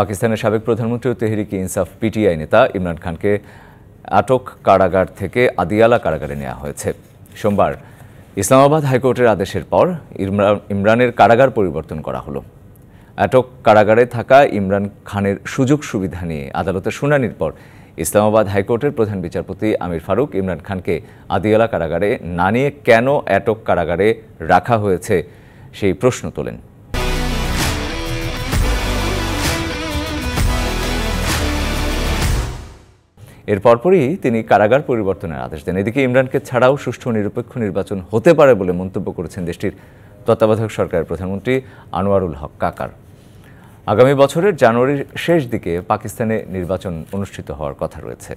পাকিস্তানের সাবেক প্রধানমন্ত্রী ও তেহরিক ইনসাফ পিটিআই নেতা ইমরান খানকে আটক কারাগার থেকে আদিয়ালা কারাগারে নেওয়া হয়েছে সোমবার ইসলামাবাদ হাইকোর্টের আদেশের পর ইমরানের কারাগার পরিবর্তন করা হলো আটক কারাগারে থাকা ইমরান খানের সুযোগ সুবিধা নিয়ে আদালতের শুনানির পর ইসলামাবাদ হাইকোর্টের প্রধান বিচারপতি আমির ফারুক ইমরান খানকে আদিয়ালা কারাগারে না নিয়ে কেন অ্যাটক কারাগারে রাখা হয়েছে সেই প্রশ্ন তোলেন এর পরপরই তিনি কারাগার পরিবর্তনের আদেশ দেন এদিকে ইমরানকে ছাড়াও সুষ্ঠু নিরপেক্ষ নির্বাচন হতে পারে বলে মন্তব্য করেছেন দেশটির তত্ত্বাবধায়ক সরকারের প্রধানমন্ত্রী আনোয়ারুল হক কাকার আগামী বছরের জানুয়ারির শেষ দিকে পাকিস্তানে নির্বাচন অনুষ্ঠিত হওয়ার কথা রয়েছে